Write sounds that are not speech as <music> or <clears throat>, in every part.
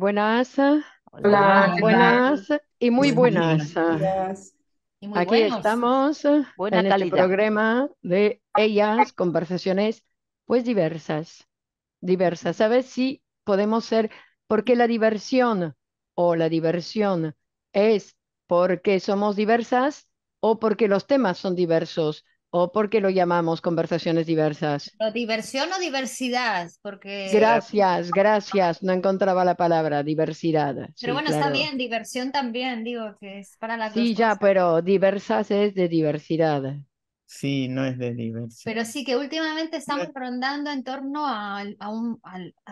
buenas. Buenas y muy buenas. Aquí estamos eh, en el este programa de ellas, conversaciones pues diversas, diversas. ¿Sabes si podemos ser, porque la diversión o la diversión es porque somos diversas o porque los temas son diversos o porque lo llamamos conversaciones diversas. diversión o diversidad, porque... Gracias, gracias, no encontraba la palabra, diversidad. Pero bueno, está bien, diversión también, digo, que es para la Sí, ya, pero diversas es de diversidad. Sí, no es de diversión. Pero sí que últimamente estamos rondando en torno a,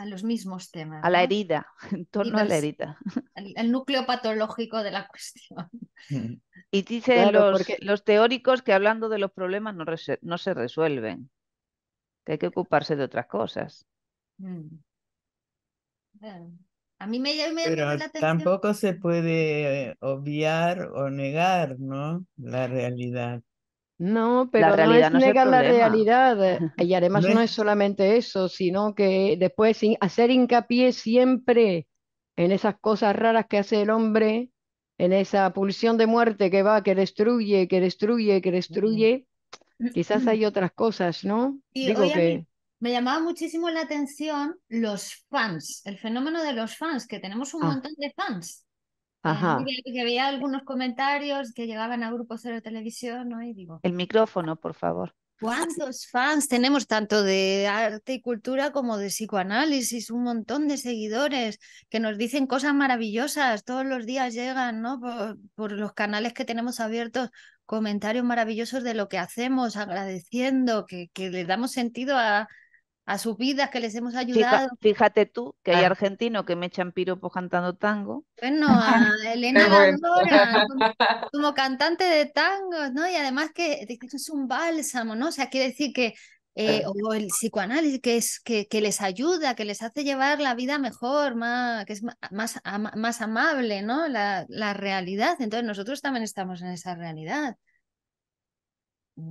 los mismos temas. A la herida, <laughs> en torno a la herida. El, núcleo patológico de la cuestión. <laughs> Y dicen los, teóricos que hablando de los problemas no, se resuelven, que hay que ocuparse de otras cosas. Mm. A mí me, llama la atención. tampoco se puede eh, obviar o negar, ¿no? La realidad. No, pero no es negar la realidad. <laughs> Y además no es... solamente eso, sino que después hacer hincapié siempre en esas cosas raras que hace el hombre, en esa pulsión de muerte que va, que destruye, que destruye, que destruye. Mm. Quizás hay otras cosas, ¿no? Y me llamaba muchísimo la atención los fans, el fenómeno de los fans, que tenemos un ah. montón de fans. Ajá. que había algunos comentarios que llegaban a Grupo Cero Televisión, ¿no? Y digo, el micrófono, por favor. ¿Cuántos fans tenemos tanto de arte y cultura como de psicoanálisis? Un montón de seguidores que nos dicen cosas maravillosas, todos los días llegan, ¿no? Por, los canales que tenemos abiertos, comentarios maravillosos de lo que hacemos, agradeciendo, que, que le damos sentido a, a sus vidas que les hemos ayudado. fíjate tú que hay argentino ah. argentinos que me echan piropos cantando tango. Bueno, <laughs> Elena Gandora, <laughs> como, cantante de tango, ¿no? Y además que es un bálsamo, ¿no? O sea, quiere decir que eh, eh. o el psicoanálisis que les ayuda, que les hace llevar la vida mejor, más, que es más, más amable, ¿no? La, la realidad. Entonces nosotros también estamos en esa realidad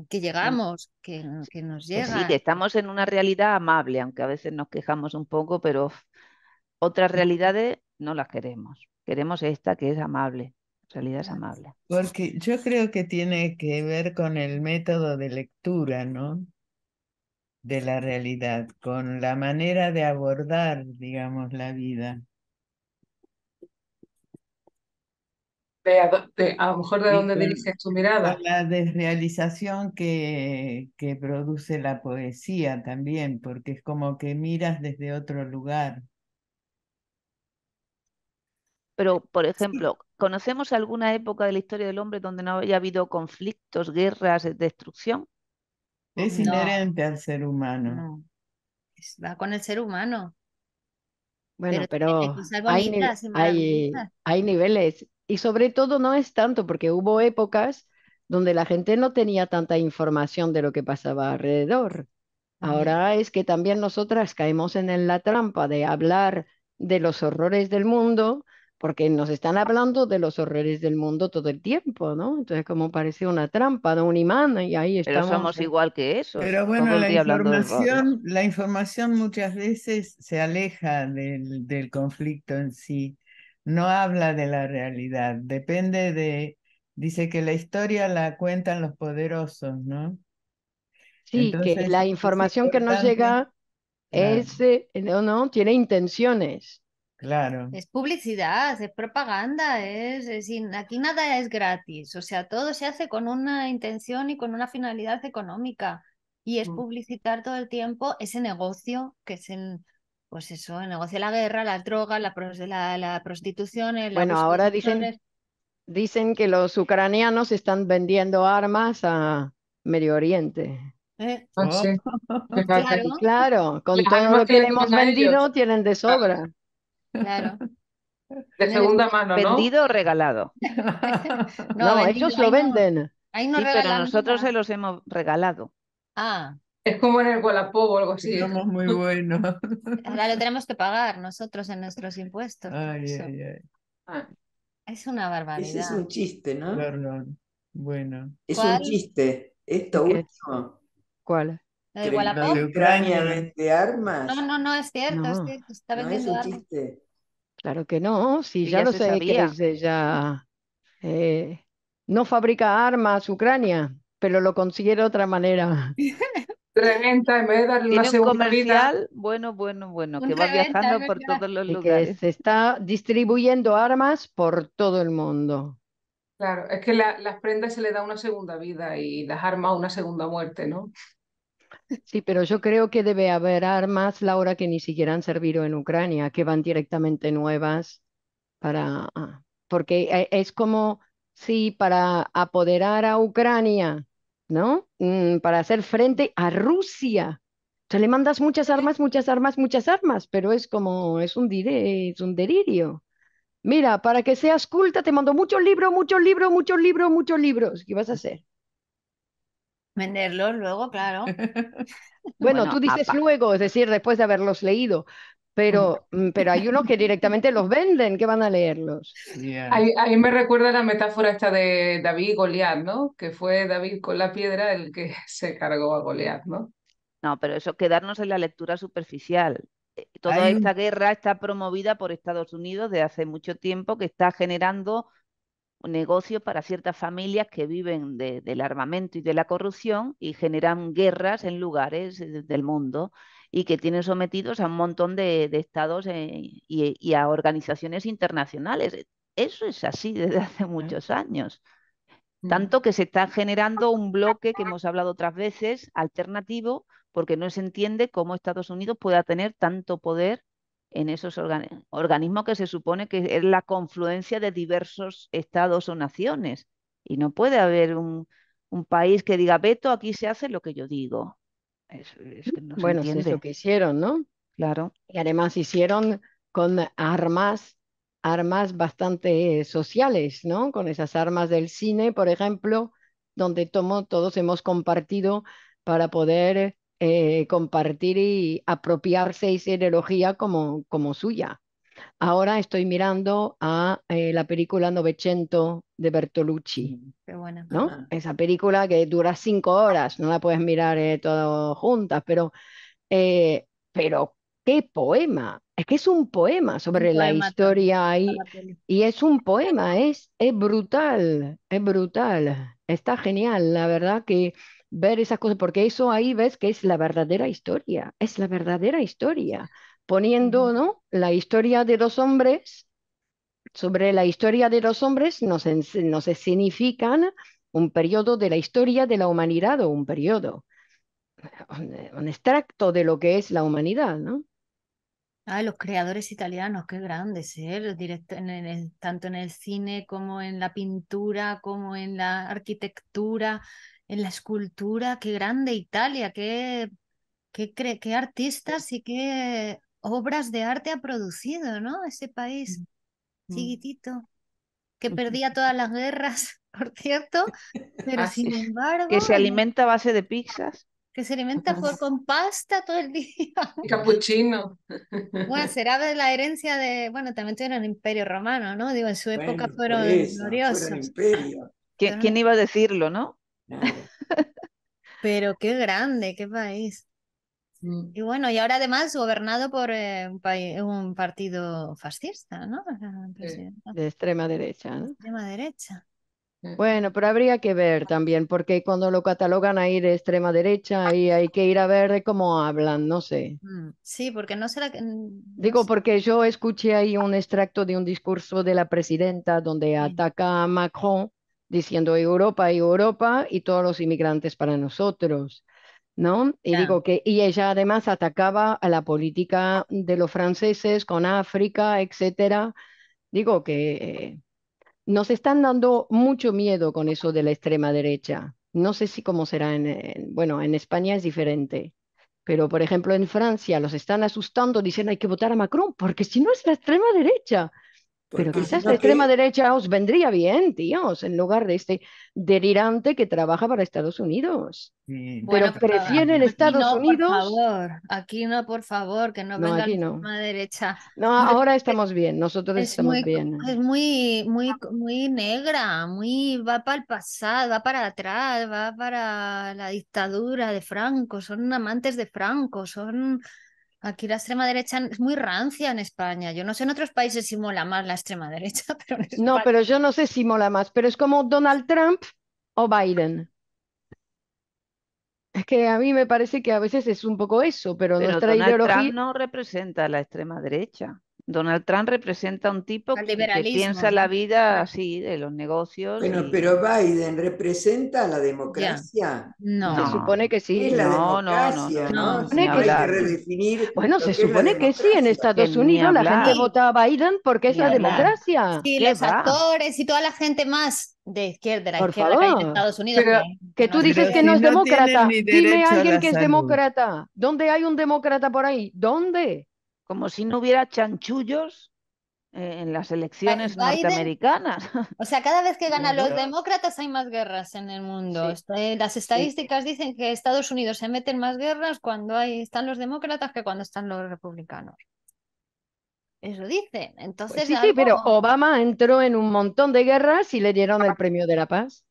que mm. llegamos, que, nos pues llega. sí, estamos en una realidad amable, aunque a veces nos quejamos un poco, pero otras mm. realidades no las queremos. Queremos esta que es amable, realidad es amable. Porque yo creo que tiene que ver con el método de lectura, ¿no? De la realidad, con la manera de abordar, digamos, la vida. a lo mejor de dónde diriges tu mirada. La desrealización que, que produce la poesía también, porque es como que miras desde otro lugar. Pero, por ejemplo, ¿conocemos alguna época de la historia del hombre donde no haya habido conflictos, guerras, eh, destrucción? Es inherente al ser humano. Va con el ser humano. Bueno, pero, hay, hay, niveles y sobre todo no es tanto porque hubo épocas donde la gente no tenía tanta información de lo que pasaba alrededor. Ahora es que también nosotras caemos en la trampa de hablar de los horrores del mundo, porque nos están hablando de los horrores del mundo todo el tiempo, ¿no? Entonces como parece una trampa, de un imán y ahí estamos. Pero somos igual que eso. Pero bueno, la información, muchas veces se aleja del, del conflicto en sí no habla de la realidad, depende de, dice que la historia la cuentan los poderosos, ¿no? Sí, que la información que nos llega eh, no, tiene intenciones. Claro. Es publicidad, es propaganda, es, aquí nada es gratis, o sea, todo se hace con una intención y con una finalidad económica y es mm. publicitar todo el tiempo ese negocio que es pues eso, el negocio de la guerra, las drogas, la, la, la prostitución. Eh, bueno, ahora dicen, dicen que los ucranianos están vendiendo armas a Medio Oriente. Eh, ah, ah, <laughs> claro. claro, con todo lo que hemos vendido tienen de sobra. Claro. De segunda mano, ¿no? Vendido o regalado. <laughs> no, ellos lo venden. ahí no sí, pero nosotros se los hemos regalado. Ah, es como en el Gualapobo o algo así. Somos muy buenos. Ahora lo tenemos que pagar nosotros en nuestros impuestos. Ay, ay, ah. Es una barbaridad. es un chiste, ¿no? Perdón. Bueno. Es un chiste. Esto último. ¿Cuál? ¿La de no de Ucrania vende armas? No, no, no, es cierto. Es un chiste. Claro que no, si ya, lo sabía ya eh, no fabrica armas Ucrania, pero lo consigue de otra manera. <laughs> Reventa, en vez de darle una segunda vida. bueno, bueno, bueno, que va viajando por todos los y lugares. Que se está distribuyendo armas por todo el mundo. Claro, es que las prendas se le da una segunda vida y las armas una segunda muerte, ¿no? Sí, pero yo creo que debe haber armas, Laura, que ni siquiera han servido en Ucrania, que van directamente nuevas para... Ah, porque eh, es como sí, para apoderar a Ucrania ¿no? Mm, para hacer frente a Rusia. O sea, le mandas muchas armas, muchas armas, muchas armas, pero es como, es un, diré es un delirio. Mira, para que seas culta, te mando muchos libros, muchos libros, muchos libros, muchos libros. ¿Qué vas a hacer? Venderlos luego, claro. <laughs> bueno, tú dices luego, es decir, después de haberlos leído, pero, mm, pero hay unos que directamente los venden, que van a leerlos. A Ahí, me recuerda la metáfora esta de David y Goliat, ¿no? Que fue David con la piedra el que <laughs> se cargó a Goliat, ¿no? No, pero eso, quedarnos en la lectura superficial. Eh, toda esta guerra está promovida por Estados Unidos desde hace mucho tiempo, que está generando negocios para ciertas familias que viven del armamento y de la corrupción y generan guerras en lugares eh, del mundo y que tienen sometidos a un montón de, estados eh, y, a organizaciones internacionales. E, eso es así desde <laughs> hace muchos años. Tanto que se está generando un bloque que hemos hablado otras veces, alternativo, porque no se entiende cómo Estados Unidos pueda tener tanto poder en esos organismos que se supone que es la confluencia de diversos estados o naciones. Y no puede haber un, país que diga, veto aquí se hace lo que yo digo. Es, bueno, es lo que hicieron, ¿no? Claro. Y además hicieron con armas, armas bastante sociales, ¿no? Con esas armas del cine, por ejemplo, donde tomo, todos hemos compartido para poder eh, compartir y apropiarse y ideología como, como suya. Ahora estoy mirando a eh, la película Novecento de Bertolucci. Qué Esa película que dura cinco horas, no la puedes mirar eh, todas juntas, pero, eh, pero qué poema. Es que es un poema sobre la historia y, y, es un poema, es, es brutal, es brutal. Está genial, la verdad que ver esas cosas, porque eso ahí ves que es la verdadera historia, es la verdadera historia poniendo, ¿no? La historia de los hombres, sobre la historia de los hombres nos, se significan un periodo de la historia de la humanidad o un periodo, un, extracto de lo que es la humanidad, ¿no? Ah, los creadores italianos, qué grande ser, tanto en el cine como en la pintura, como en la arquitectura, en la escultura, qué grande Italia, qué, qué, qué artistas y qué obras de arte ha producido, ¿no? Ese país chiquitito, que perdía todas las guerras, <laughs> por cierto, pero ah, sin embargo... Que se alimenta a base de pizzas. Que se alimenta por con pasta todo el <laughs> día. capuchino. Bueno, <laughs> será de la herencia de... Bueno, también tuvieron el imperio romano, ¿no? Digo, en su época fueron gloriosos. ¿Quién, iba a decirlo, no? Pero qué grande, qué país. Y bueno, y ahora además gobernado por eh, un, partido fascista, ¿no? De extrema derecha. ¿no? De extrema derecha. Bueno, pero habría que ver también, porque cuando lo catalogan ahí de extrema derecha, ahí hay que ir a ver de cómo hablan, no sé. Mm, sí, porque no será que... Digo, porque yo escuché ahí un extracto de un discurso de la presidenta donde ataca a Macron diciendo Europa, y Europa y todos los inmigrantes para nosotros. ¿no? Y digo que y ella además atacaba a la política de los franceses con África, etcétera. Digo que eh, nos están dando mucho miedo con eso de la extrema derecha. No sé si cómo será en, bueno, en España es diferente. Pero, por ejemplo, en Francia los están asustando, diciendo hay que votar a Macron, porque si no es la extrema derecha. Pues pero quizás la extrema derecha os vendría bien, tíos, en lugar de este delirante que trabaja para Estados Unidos. Pero bueno, prefieren Estados Unidos. favor, aquí no, por favor, que no, venga la extrema derecha. No, ahora estamos bien, nosotros estamos bien. Es muy, muy, muy negra, muy va para el pasado, va para atrás, va para la dictadura de Franco, son amantes de Franco, son Aquí la extrema derecha es muy rancia en España. Yo no sé en otros países si mola más la extrema <laughs> derecha, No, pero yo no sé si mola más, pero es como Donald Trump o Biden. Es que a mí me parece que a veces es un poco eso, pero, nuestra ideología... no representa la extrema derecha. Donald Trump representa un tipo que, piensa la vida así, de los negocios. Bueno, pero Biden representa la democracia. No. Se supone que sí. no, no, no, no. redefinir bueno, se supone que sí. En Estados Unidos la gente vota a Biden porque es la democracia. Sí, los actores y toda la gente más de izquierda, que en Estados Unidos. Pero, que tú dices que no es demócrata. Dime a alguien que es demócrata. ¿Dónde hay un demócrata por ahí? ¿Dónde? como si no hubiera chanchullos eh, en las elecciones norteamericanas. <laughs> O sea, cada vez que ganan los demócratas hay más guerras en el mundo. Este, las estadísticas dicen que Estados Unidos se meten más guerras cuando hay, están los demócratas que cuando están los republicanos. Eso dicen. Pues Entonces, sí, pero Obama entró en un montón de guerras y le dieron el premio de la paz.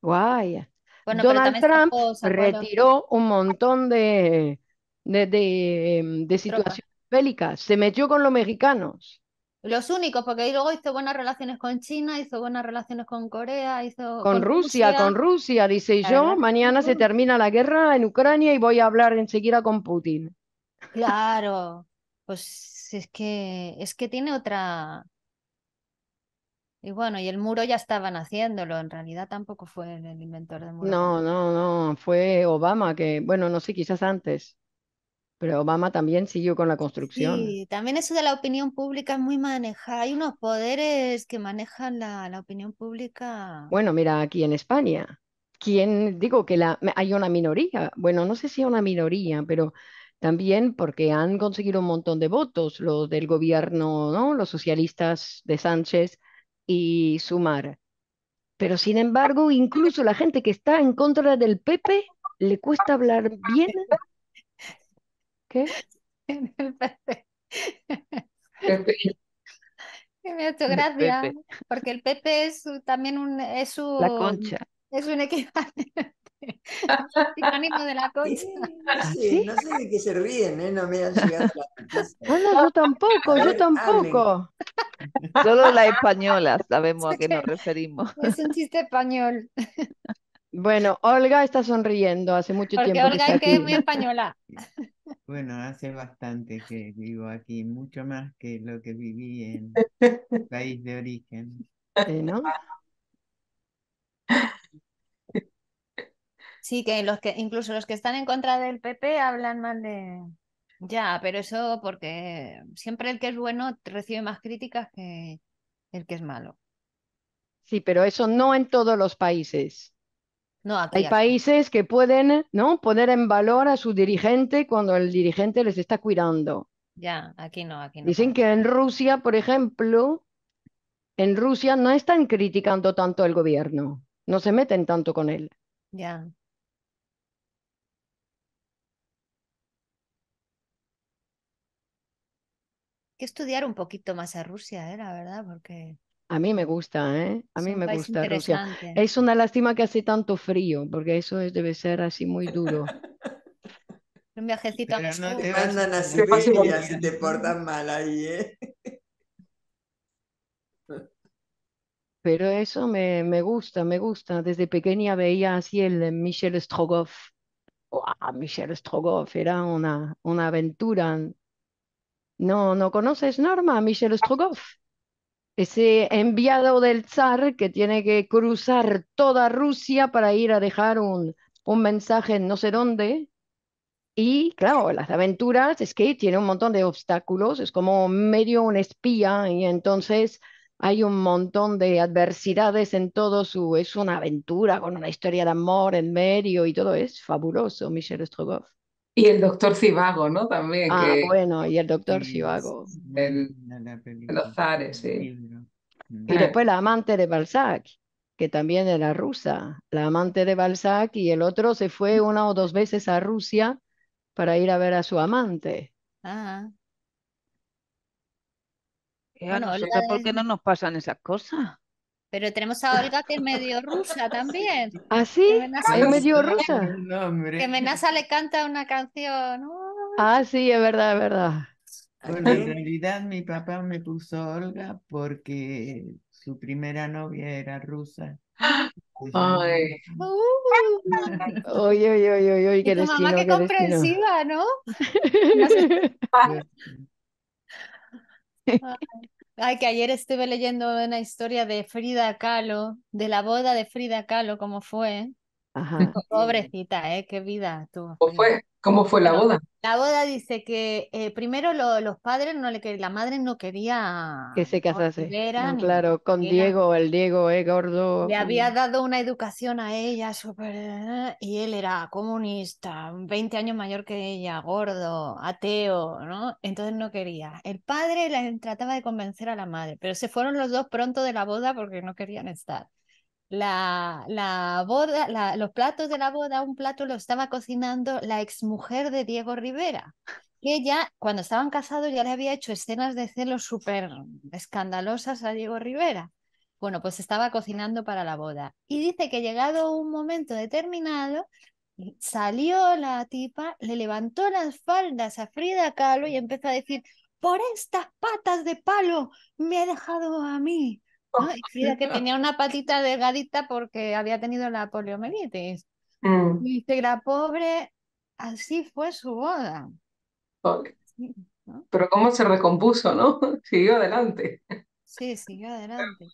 Guay. Bueno, Donald Trump retiró un montón de em, situaciones Félicas, se metió con los mexicanos. Los únicos, porque luego hizo buenas relaciones con China, hizo buenas relaciones con Corea, hizo... Con, Rusia, con Rusia, dice yo, mañana se mm. termina la guerra en Ucrania y voy a hablar enseguida con Putin. Claro, <laughs> pues es que, es que tiene otra... Y bueno, y el muro ya estaban haciéndolo, en realidad tampoco fue el inventor del muro. No, no, no, fue Obama que, bueno, no sé, quizás antes. Pero Obama también siguió con la construcción. Sí, también eso de la opinión pública es muy manejada. Hay unos poderes que manejan la, opinión pública. Bueno, mira, aquí en España, quien digo que la, hay una minoría, bueno, no sé si una minoría, pero también porque han conseguido un montón de votos los del gobierno, ¿no? Los socialistas de Sánchez y Sumar. Pero sin embargo, incluso la gente que está en contra del PP le cuesta hablar bien ¿Qué? <laughs> En el Pepe. Que me ha hecho gracia, porque el Pepe es también un, es un, la concha. es un equivalente, <laughs> de la concha. ¿Ah, sí, no sé de qué se ríen, ¿eh? no me han llegado <laughs> No, no, yo tampoco, yo tampoco. Solo las españolas sabemos a qué nos referimos. Es un chiste español. Bueno, Olga está sonriendo hace mucho tiempo. Porque Olga que es muy española. Bueno, hace bastante que vivo aquí, mucho más que lo que viví en el <laughs> país de origen. ¿No? Sí, que los que incluso los que están en contra del PP hablan mal de ya, pero eso porque siempre el que es bueno recibe más críticas que el que es malo. Sí, pero eso no en todos los países. No, Hay países que pueden ¿no? poner en valor a su dirigente cuando el dirigente les está cuidando. Ya, aquí no, aquí no. Dicen que en Rusia, por ejemplo, en Rusia no están criticando tanto al gobierno, no se meten tanto con él. Ya. Hay que estudiar un poquito más a Rusia, ¿eh? la verdad, porque a mí me gusta, ¿eh? A mí me gusta Rusia. Es una lástima que hace tanto frío, porque eso debe ser así muy duro. Un viajecito Pero te mandan a te portan mal ahí, ¿eh? Pero eso me, me, gusta, me gusta. Desde pequeña veía así el Michel Strogoff. ¡Wow! Michel Strogoff era una, una aventura. No, ¿no conoces Norma? Michel Strogoff ese enviado del zar que tiene que cruzar toda Rusia para ir a dejar un, un mensaje en no sé dónde. Y claro, las aventuras es que tiene un montón de obstáculos, es como medio un espía y entonces hay un montón de adversidades en todo su... Es una aventura con una historia de amor en medio y todo es fabuloso, Michel Strogoff. Y el doctor Cibago, ¿no? También. Ah, bueno, y el doctor Cibago. El, mm, los zares, sí. Mm. Y después la amante de Balzac, que también era rusa. La amante de Balzac y el otro se fue una o dos veces a Rusia para ir a ver a su amante. Ah. Bueno, ¿por qué no nos pasan esas cosas? Pero tenemos a Olga que es medio rusa también. ¿Ah, sí? ¿Es medio rusa? que Menaza le canta una canción. Ah, sí, es verdad, es verdad. Bueno, en realidad mi papá me puso Olga porque su primera novia era rusa. Ay. Oye, oye, oye, oye, qué mamá qué comprensiva, ¿no? <laughs> Pues, Ay, que ayer estuve leyendo una historia de Frida Kahlo, de la boda de Frida Kahlo, cómo fue, Pobrecita, ¿eh? Qué vida tuvo. ¿Cómo fue, ¿Cómo fue la boda? La boda dice que eh, primero los padres no le querían, la madre no quería que se casase. claro, con Diego, el Diego, eh, gordo. Le había dado una educación a ella súper. Y él era comunista, 20 años mayor que ella, gordo, ateo, ¿no? Entonces no quería. El padre trataba de convencer a la madre, pero se fueron los dos pronto de la boda porque no querían estar la, la boda, la, los platos de la boda, un plato lo estaba cocinando la exmujer de Diego Rivera, que ya cuando estaban casados ya le había hecho escenas de celos súper escandalosas a Diego Rivera. Bueno, pues estaba cocinando para la boda. Y dice que llegado un momento determinado, salió la tipa, le levantó las faldas a Frida Kahlo y empezó a decir, por estas patas de palo me ha dejado a mí que tenía una patita delgadita porque había tenido la poliomielitis. Mm. Y la pobre, así fue su boda. Pero cómo se recompuso, ¿no? <laughs> Siguió adelante. Sí, siguió adelante.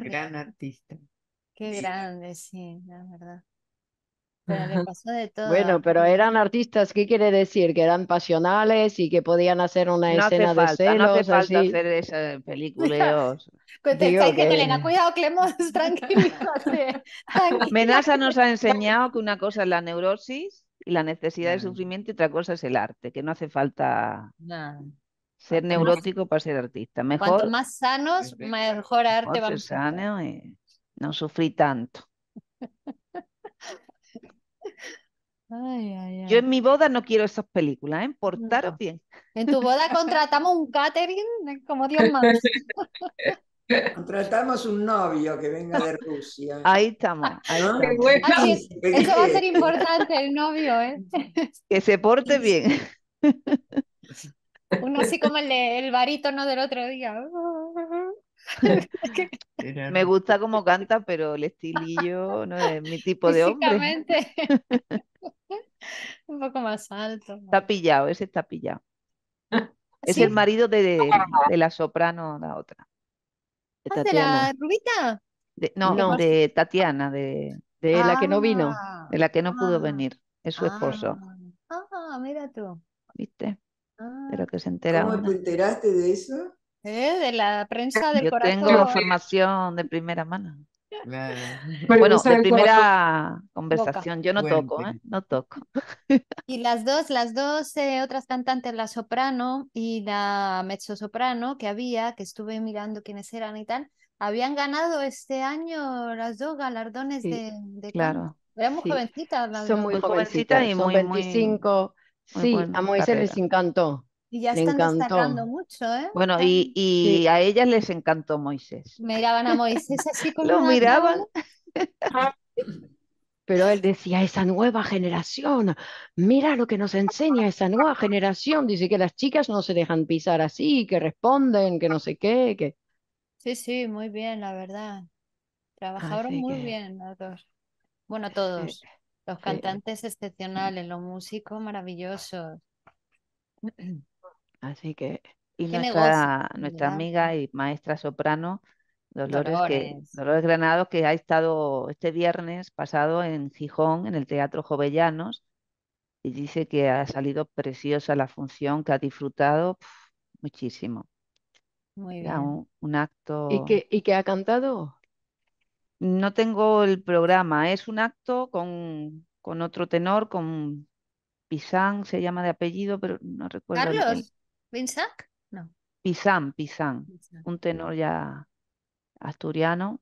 Gran artista. Qué grande, sí, la verdad. <laughs> Bueno, pero eran artistas, ¿qué quiere decir? Que eran pasionales y que podían hacer una escena de celos. hace falta hacer esa <laughs> películas. cuidado, Clemos, <laughs> Tranquilo Menaza nos ha enseñado que una cosa es la neurosis y la necesidad de sufrimiento y otra cosa es el arte, que no hace falta ser neurótico para ser artista. Mejor, Cuanto más sanos, mejor arte vamos. Sano no sufrí tanto. Yo en mi boda no quiero esas películas, ¿eh? Portaros bien. En tu boda contratamos un catering, eh, como Dios manda. <laughs> Contratamos un novio que venga de Rusia. Ahí estamos. eso va a ser importante, el novio, ¿eh? Que se porte <laughs> bien. Uno así como el, el barítono del otro día. Me gusta cómo canta, pero el estilillo no es mi tipo de hombre. <laughs> <laughs> Un poco más alto. Está pillado, ese está pillado. <laughs> Es el marido de, la soprano, la otra. De, ah, la Rubita? no, no, de Tatiana, de, la que no ah. vino, de la que no pudo ah. venir. Es su esposo. Ah, mira tú. ¿Viste? Pero que se entera. ¿Cómo te enteraste de eso? ¿Eh? De la prensa Yo Yo tengo formación de primera mano bueno, de primera conversación, yo no toco, ¿eh? no toco. Y las dos, las dos eh, otras cantantes, la soprano y la mezzo-soprano que había, que estuve mirando quiénes eran y tal, habían ganado este año las dos galardones de, Claro. Eran muy jovencitas Son muy jovencitas y muy, 25. sí, a Moisés les encantó. Y ya están destacando mucho, ¿eh? Bueno, y, y a ellas les encantó Moisés. Miraban a Moisés así como... <laughs> Lo miraban. <laughs> Pero él decía, esa nueva generación, mira lo que nos enseña esa nueva generación. Dice que las chicas no se dejan pisar así, que responden, que no sé qué, que... Sí, sí, muy bien, la verdad. Trabajaron muy bien los dos. Bueno, todos. Los cantantes excepcionales, los músicos maravillosos. <clears throat> Así que, y nuestra, amiga y maestra soprano, Dolores, Dolores. Granado, que ha estado este viernes pasado en Gijón, en el Teatro Jovellanos, y dice que ha salido preciosa la función, que ha disfrutado muchísimo. Muy bien. un, acto. ¿Y que, y que ha cantado? No tengo el programa, es un acto con, otro tenor, con Pisán, se llama de apellido, pero no recuerdo ¿Vinsac? No. Pizán, Pizán, un tenor ya asturiano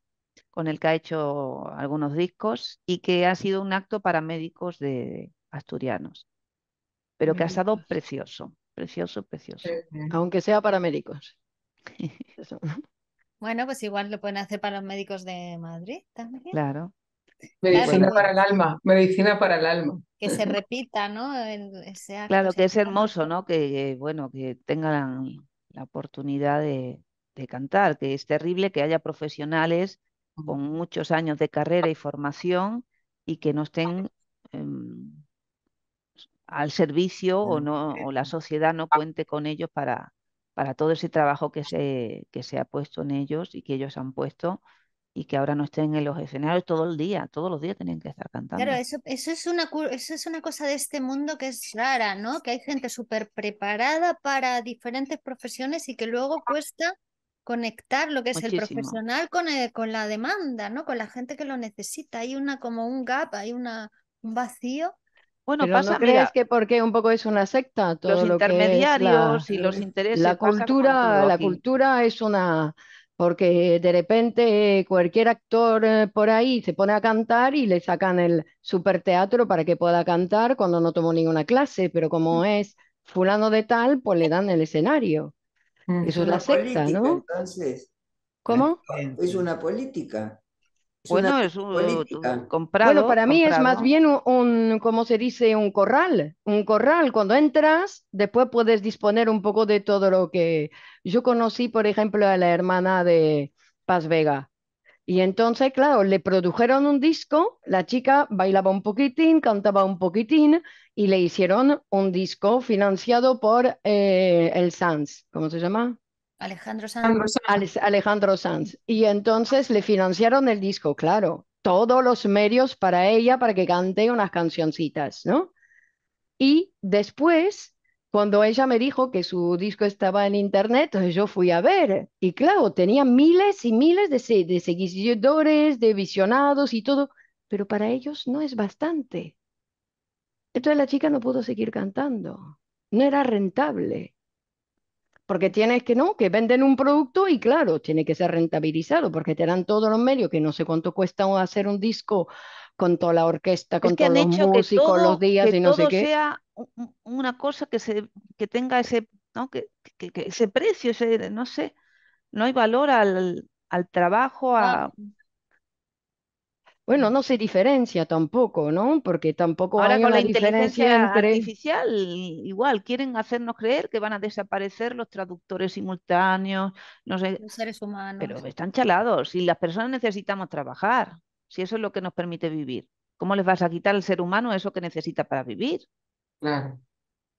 con el que ha hecho algunos discos y que ha sido un acto para médicos de asturianos, pero que ha estado precioso, precioso, precioso. Aunque sea para médicos. <laughs> Bueno, pues igual lo pueden hacer para los médicos de Madrid también. Claro. Medicina para el alma, medicina para el alma. Que se repita, ¿no? claro, que es hermoso, ¿no? Que, eh, bueno, que tengan la oportunidad de, cantar, que es terrible que haya profesionales con muchos años de carrera y formación y que no estén em, al servicio o no o la sociedad no cuente con ellos para, para todo ese trabajo que que se ha puesto en ellos y que ellos han puesto y que ahora no estén en los escenarios todo el día, todos los días tienen que estar cantando. Claro, eso, eso, es, una, eso es una cosa de este mundo que es rara, ¿no? Que hay gente súper preparada para diferentes profesiones y que luego cuesta conectar lo que es el profesional con, eh, con la demanda, ¿no? Con la gente que lo necesita. Hay una como un gap, hay una, un vacío bueno, pasa, ¿no crees que porque un poco es una secta todo los intermediarios que y los intereses. La cultura, la cultura es una porque de repente cualquier actor eh, por ahí se pone a cantar y le sacan el superteatro para que pueda cantar cuando no tomó ninguna clase, pero como es fulano de tal, pues le dan el escenario. Eso es la, ¿no? Entonces, ¿Cómo? Es una política bueno, es un, eh, comprado. para mí es más bien un, ¿cómo se dice? Un corral. Un corral. Cuando entras, después puedes disponer un poco de todo lo que... Yo conocí, por ejemplo, a la hermana de Paz Vega. Y entonces, claro, le produjeron un disco, la chica bailaba un poquitín, cantaba un poquitín y le hicieron un disco financiado por eh, el SANS, ¿cómo se llama? Alejandro Sanz. Alejandro Sanz. Y entonces le financiaron el disco, claro, todos los medios para ella, para que cante unas cancioncitas, ¿no? Y después, cuando ella me dijo que su disco estaba en internet, yo fui a ver. Y claro, tenía miles y miles de, de seguidores, de visionados y todo, pero para ellos no es bastante. Entonces la chica no pudo seguir cantando, no era rentable porque tienes que no, que venden un producto y claro, tiene que ser rentabilizado porque te dan todos los medios, que no sé cuánto cuesta hacer un disco con toda la orquesta, con que todos los músicos, los días y no sé qué. sea una cosa que se que tenga ese ¿no? que, que ese precio, ese, no sé, no hay valor al, al trabajo, ah, a, bueno, no se diferencia tampoco, ¿no? Porque tampoco Ahora con la inteligencia artificial, igual, quieren hacernos creer que van a desaparecer los traductores simultáneos, no sé. Los seres humanos. Pero están chalados y las personas necesitamos trabajar, si eso es lo que nos permite vivir. ¿Cómo les vas a quitar al ser humano eso que necesita para vivir? Claro.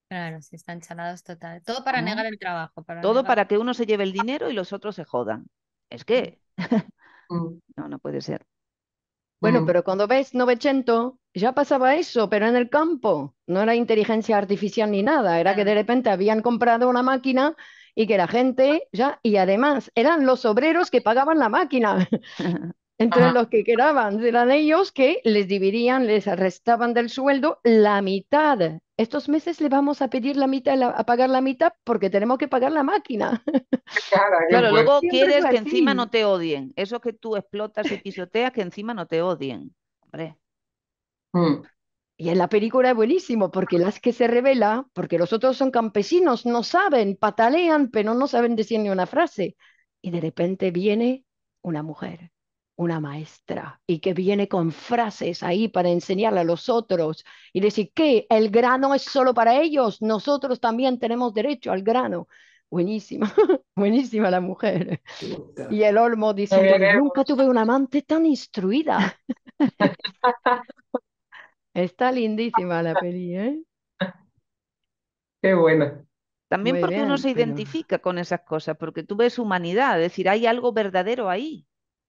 Claro, si están chalados total. Todo para negar el trabajo. Todo para que uno se lleve el dinero y los otros se jodan. Es que... Mm. <laughs> no, no puede ser. Bueno, pero cuando ves 900, ya pasaba eso, pero en el campo. No era inteligencia artificial ni nada, era que de repente habían comprado una máquina y que la gente ya, y además eran los obreros que pagaban la máquina. <laughs> <laughs> Entre los que quedaban, eran ellos que les dividían, les restaban del sueldo la mitad estos meses le vamos a pedir la mitad, a pagar la mitad porque tenemos que pagar la máquina. <laughs> Claro, luego quieres que encima no te odien. Eso que tú explotas y pisoteas, que encima no te odien. Mm. Y en la película es buenísimo porque las que se revela, porque los otros son campesinos, no saben, patalean, pero no saben decir ni una frase. Y de repente viene una mujer una maestra y que viene con frases ahí para enseñarle a los otros y decir que el grano es solo para ellos, nosotros también tenemos derecho al grano. Buenísima, <laughs> buenísima la mujer. Y el Olmo dice, nunca tuve una amante tan instruida. <laughs> Está lindísima la peli, ¿eh? Qué buena. También porque uno se identifica con esas cosas, porque tú ves humanidad, es decir, hay algo verdadero ahí.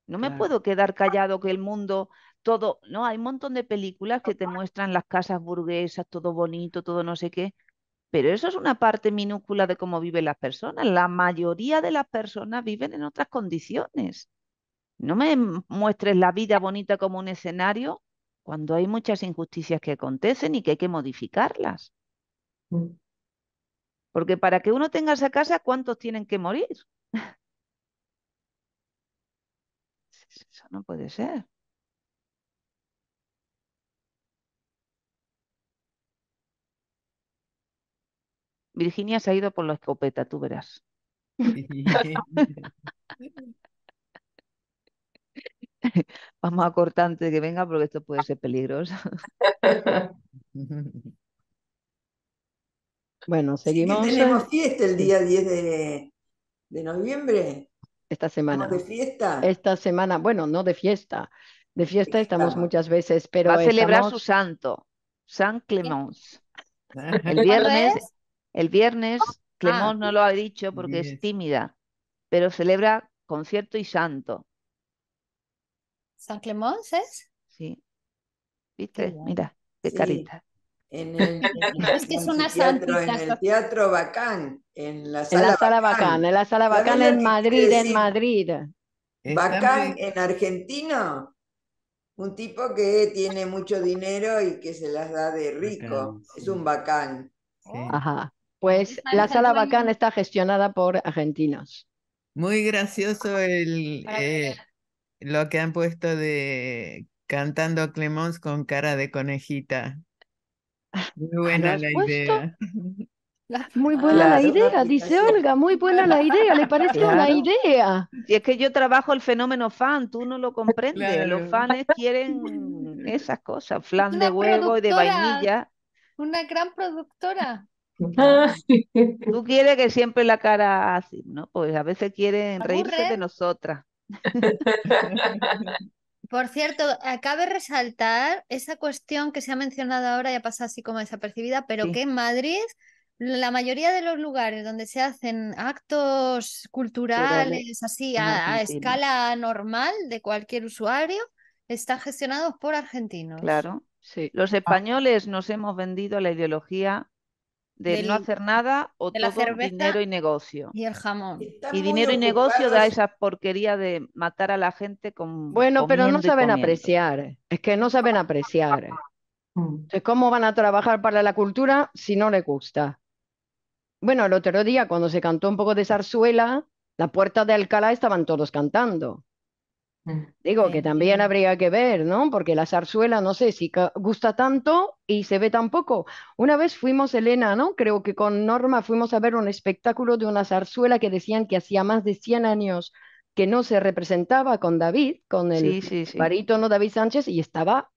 No me puedo quedar callado que el mundo, todo, no, hay un montón de películas que te muestran las casas burguesas, todo bonito, todo no sé qué, pero eso es una parte minúscula de cómo viven las personas. La mayoría de las personas viven en otras condiciones. No me muestres la vida bonita como un escenario cuando hay muchas injusticias que acontecen y que hay que modificarlas. Mm. Porque para que uno tenga esa casa, ¿cuántos tienen que morir? <laughs> no puede ser. Virginia se ha ido por la escopeta, tú verás. <laughs> Vamos a cortar antes de que venga porque esto puede ser peligroso. <laughs> Bueno, seguimos. tenemos fiesta el día 10 de, de noviembre esta semana. de fiesta? Esta semana, bueno, no de fiesta. De fiesta, estamos muchas veces, pero. Va a celebrar su santo, San Clemens. <laughs> El viernes, el viernes, ah. Clemens no lo ha dicho porque es tímida, pero celebra concierto y santo. ¿San Clemens es? Sí. ¿Viste? Mira, qué carita en el, <laughs> es una teatro, Bacán, en la sala, Bacán, en la sala Bacán en Madrid, en Madrid. Bacán en argentino, un tipo que tiene mucho dinero y que se las da de rico, es un Bacán. Ajá. Pues la sala Bacán está gestionada por argentinos. Muy gracioso el, eh, lo que han puesto de cantando Clemons con cara de conejita. Muy <laughs> buena la idea. <laughs> Muy <laughs> buena la idea, dice Olga, muy buena la idea, le parece una idea. Y es que yo trabajo el fenómeno fan, tú no lo comprendes, los fans quieren esas cosas, flan de huevo y de vainilla. Una gran productora. Ah, tú quieres que siempre la cara así, ¿no? Pues a veces quieren reírse de nosotras. Por cierto, acabe resaltar esa cuestión que se ha mencionado ahora, y ha pasado así como desapercibida, pero que en Madrid la mayoría de los lugares donde se hacen actos culturales así a, a, escala normal de cualquier usuario están gestionados por argentinos. Claro, sí. Los ah. españoles nos hemos vendido la ideología de no hacer nada o de todo dinero y negocio. Y el jamón. Y dinero y negocio da esa porquería de matar a la gente con. Bueno, pero no saben apreciar. Es que no saben apreciar. Entonces, ¿cómo van a trabajar para la cultura si no les gusta? Bueno, el otro día, cuando se cantó un poco de zarzuela, la puerta de Alcalá estaban todos cantando. Digo que también habría que ver, ¿no? Porque la zarzuela, no sé si gusta tanto y se ve tan poco. Una vez fuimos, Elena, ¿no? Creo que con Norma fuimos a ver un espectáculo de una zarzuela que decían que hacía más de 100 años que no se representaba con David, con el no barítono David Sánchez, y estaba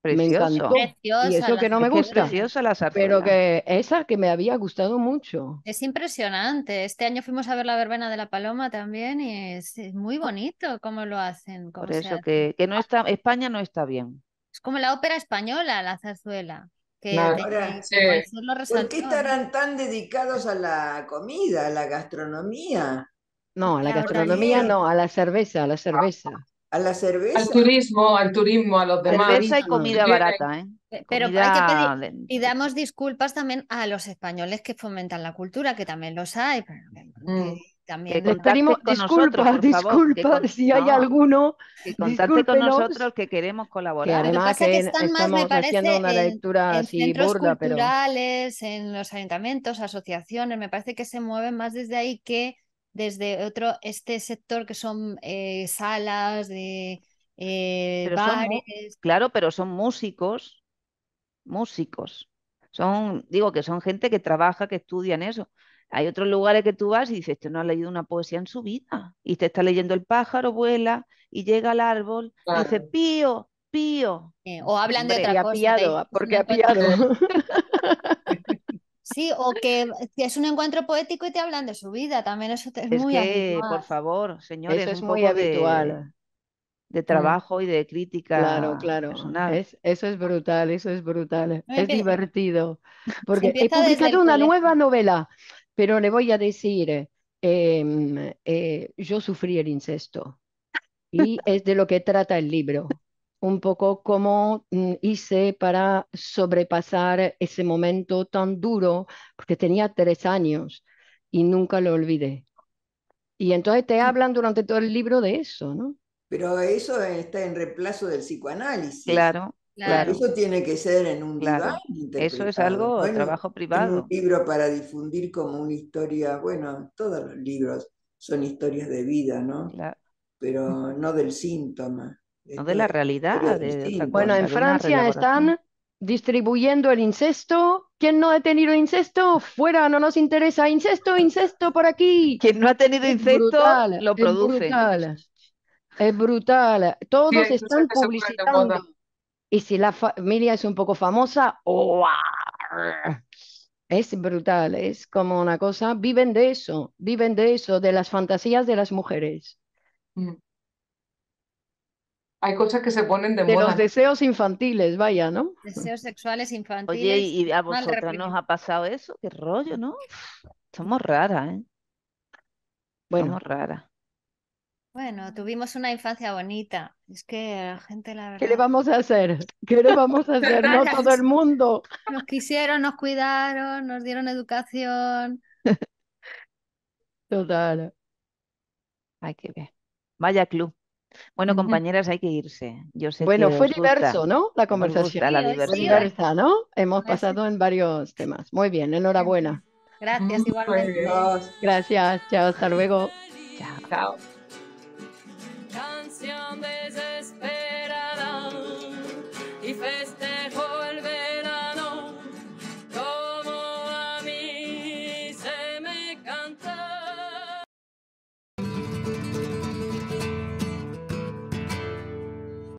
Precioso. y eso que no me gusta. Preciosa la pero que esa que me había gustado mucho. Es impresionante. Este año fuimos a ver la verbena de la paloma también y es, muy bonito cómo lo hacen. eso que, que, no está, España no está bien. Es como la ópera española, la zarzuela. ¿Por qué estarán tan dedicados a la comida, a la gastronomía? No, a la, gastronomía no, a la cerveza, a la cerveza la cerveza. Al turismo, al turismo, a los demás. Cerveza y comida eh, barata, ¿eh? Pero hay que pedir, disculpas también a los españoles que fomentan la cultura, que también los hay. Mm. También disculpas, si hay alguno. Que con nosotros que queremos colaborar. además, que están más, me parece, en, centros culturales, en los ayuntamientos, asociaciones, me parece que se mueven más desde ahí que desde otro, este sector que son eh, salas de eh, bares. claro, pero son músicos, músicos. Son, digo que son gente que trabaja, que estudia en eso. Hay otros lugares que tú vas y dices, esto no ha leído una poesía en su vida. Y te está leyendo el pájaro, vuela y llega al árbol y dice, pío, pío. Eh, o hablan de otra cosa. porque ha pillado. <laughs> Sí, o que es un encuentro poético y te hablan de su vida, también eso es, muy habitual. Por favor, señores, eso es muy habitual. De, mm. trabajo y de crítica claro, claro. eso es brutal, eso es brutal, es eh, divertido. Porque he eh, publicado una nueva novela, pero le voy a decir, em, eh, yo sufrí el incesto y es de lo que trata el libro un poco como mm, hice para sobrepasar ese momento tan duro, porque tenía tres años y nunca lo olvidé. Y entonces te mm. hablan durante todo el libro de eso, ¿no? Pero eso está en reemplazo del psicoanálisis. Claro, Claro. Eso tiene que ser en un claro. Eso es algo, trabajo privado. Un libro para difundir como una historia, bueno, todos los libros son historias de vida, ¿no? Claro. Pero no del síntoma no de la realidad. De bueno, en Francia están distribuyendo el incesto. ¿Quién no ha tenido incesto? Fuera, no nos interesa. Incesto, incesto por aquí. Quien no ha tenido incesto lo produce. Es brutal. Todos están publicitando. Y si la familia es un poco famosa, es brutal. Es como una cosa. Viven de eso. Viven de eso, de las fantasías de las mujeres. Mm. Hay cosas que se ponen de, de los deseos infantiles, vaya, ¿no? Deseos sexuales infantiles. Oye, y a vosotras nos ha pasado eso, qué rollo, ¿no? Somos raras, ¿eh? Bueno. rara. Bueno, tuvimos una infancia bonita. Es que la gente, la verdad. ¿Qué le vamos a hacer? ¿Qué le vamos a <laughs> hacer? No todo el mundo. Nos quisieron, nos cuidaron, nos dieron educación. <laughs> Total. Hay que ver. Vaya club. Bueno, compañeras, hay que irse. Yo bueno, fue diverso, ¿no? La conversación. la diversa, ¿no? Hemos pasado en varios temas. Muy bien, enhorabuena. Gracias, igualmente. Gracias, chao, hasta luego. chao.